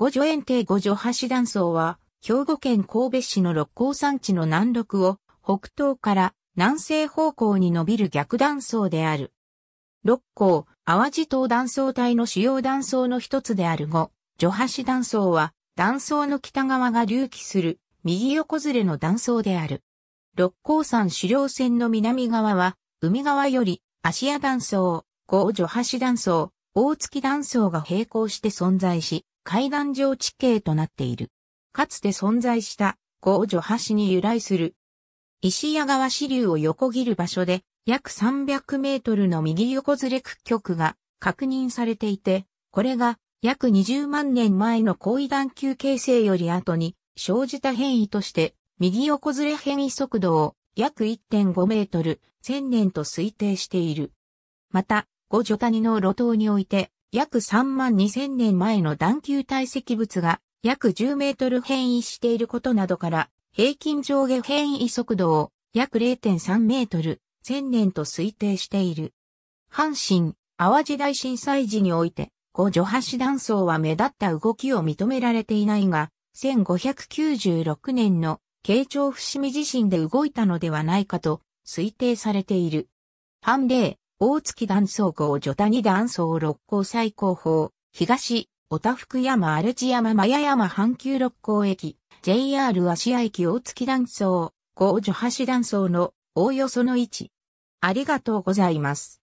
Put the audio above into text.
五女園庭五女橋断層は、兵庫県神戸市の六甲山地の南麓を北東から南西方向に伸びる逆断層である。六甲、淡路島断層帯の主要断層の一つである五、女橋断層は、断層の北側が隆起する右横ずれの断層である。六甲山主要線の南側は、海側より、芦屋断層、五女橋断層、大月断層が並行して存在し、階段上地形となっている。かつて存在した五女橋に由来する。石屋川支流を横切る場所で約300メートルの右横ずれ屈曲が確認されていて、これが約20万年前の高位段級形成より後に生じた変異として右横ずれ変異速度を約1.5メートル1000年と推定している。また、五女谷の路頭において約3万2000年前の段球体積物が約10メートル変異していることなどから、平均上下変異速度を約0.3メートル、1000年と推定している。阪神、淡路大震災時において、五女橋断層は目立った動きを認められていないが、1596年の慶長伏見地震で動いたのではないかと推定されている。判例、大月断層号女谷断層六甲最高峰、東、おたふく山ルチ山マヤ山阪急六甲駅、JR 芦屋駅大月断層、号女橋断層のおおよその位置。ありがとうございます。